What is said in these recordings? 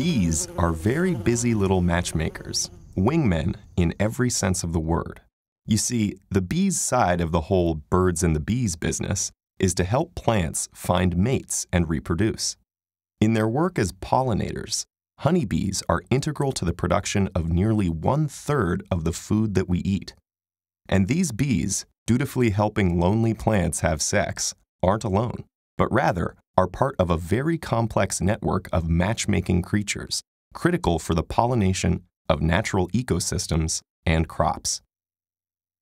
Bees are very busy little matchmakers, wingmen in every sense of the word. You see, the bees' side of the whole birds and the bees business is to help plants find mates and reproduce. In their work as pollinators, honeybees are integral to the production of nearly one third of the food that we eat. And these bees, dutifully helping lonely plants have sex, aren't alone but rather are part of a very complex network of matchmaking creatures critical for the pollination of natural ecosystems and crops.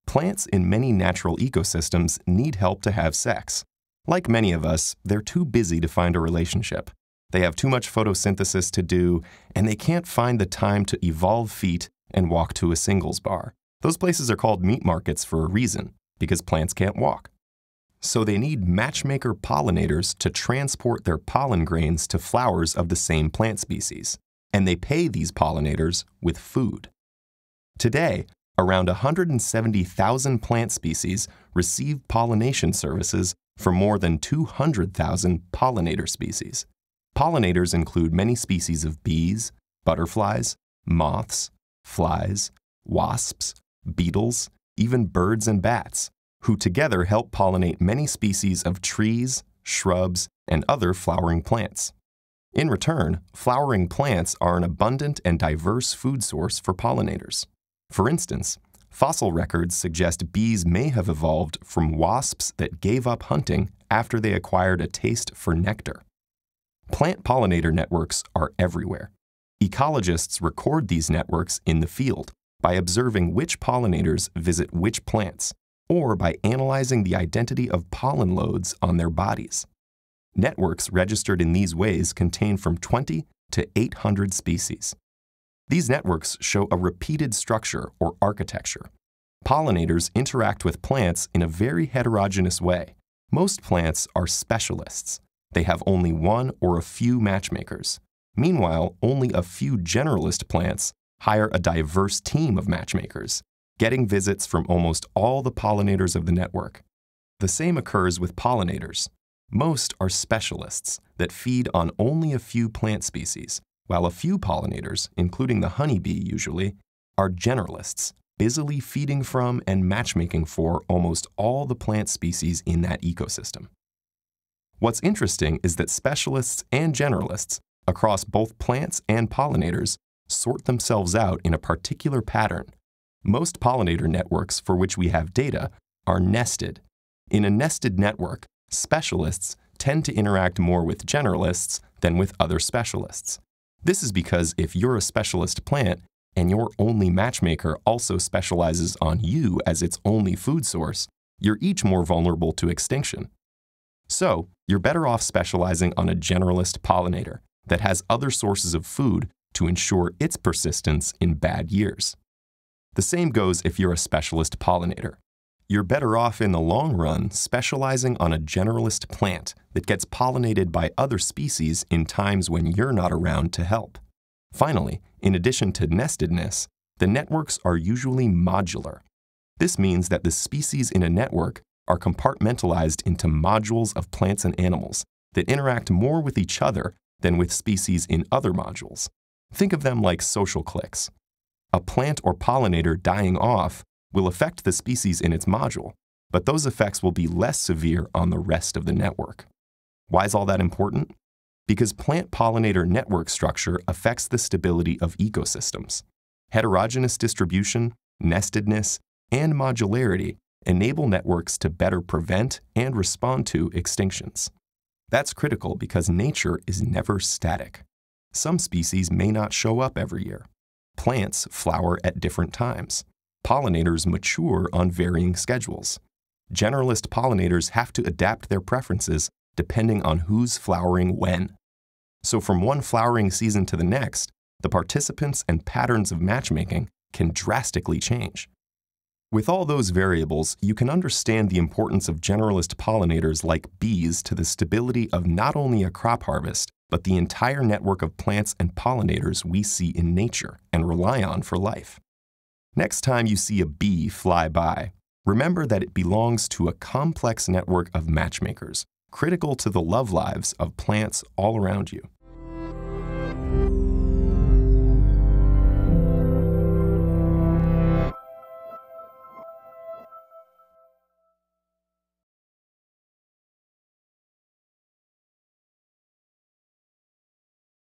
Plants in many natural ecosystems need help to have sex. Like many of us, they're too busy to find a relationship. They have too much photosynthesis to do, and they can't find the time to evolve feet and walk to a singles bar. Those places are called meat markets for a reason, because plants can't walk so they need matchmaker pollinators to transport their pollen grains to flowers of the same plant species, and they pay these pollinators with food. Today, around 170,000 plant species receive pollination services for more than 200,000 pollinator species. Pollinators include many species of bees, butterflies, moths, flies, wasps, beetles, even birds and bats, who together help pollinate many species of trees, shrubs, and other flowering plants. In return, flowering plants are an abundant and diverse food source for pollinators. For instance, fossil records suggest bees may have evolved from wasps that gave up hunting after they acquired a taste for nectar. Plant pollinator networks are everywhere. Ecologists record these networks in the field by observing which pollinators visit which plants or by analyzing the identity of pollen loads on their bodies. Networks registered in these ways contain from 20 to 800 species. These networks show a repeated structure or architecture. Pollinators interact with plants in a very heterogeneous way. Most plants are specialists. They have only one or a few matchmakers. Meanwhile, only a few generalist plants hire a diverse team of matchmakers getting visits from almost all the pollinators of the network. The same occurs with pollinators. Most are specialists that feed on only a few plant species, while a few pollinators, including the honeybee usually, are generalists, busily feeding from and matchmaking for almost all the plant species in that ecosystem. What's interesting is that specialists and generalists across both plants and pollinators sort themselves out in a particular pattern most pollinator networks for which we have data are nested. In a nested network, specialists tend to interact more with generalists than with other specialists. This is because if you're a specialist plant and your only matchmaker also specializes on you as its only food source, you're each more vulnerable to extinction. So, you're better off specializing on a generalist pollinator that has other sources of food to ensure its persistence in bad years. The same goes if you're a specialist pollinator. You're better off in the long run specializing on a generalist plant that gets pollinated by other species in times when you're not around to help. Finally, in addition to nestedness, the networks are usually modular. This means that the species in a network are compartmentalized into modules of plants and animals that interact more with each other than with species in other modules. Think of them like social cliques. A plant or pollinator dying off will affect the species in its module, but those effects will be less severe on the rest of the network. Why is all that important? Because plant pollinator network structure affects the stability of ecosystems. Heterogeneous distribution, nestedness, and modularity enable networks to better prevent and respond to extinctions. That's critical because nature is never static. Some species may not show up every year plants flower at different times. Pollinators mature on varying schedules. Generalist pollinators have to adapt their preferences depending on who's flowering when. So from one flowering season to the next, the participants and patterns of matchmaking can drastically change. With all those variables, you can understand the importance of generalist pollinators like bees to the stability of not only a crop harvest, but the entire network of plants and pollinators we see in nature and rely on for life. Next time you see a bee fly by, remember that it belongs to a complex network of matchmakers, critical to the love lives of plants all around you.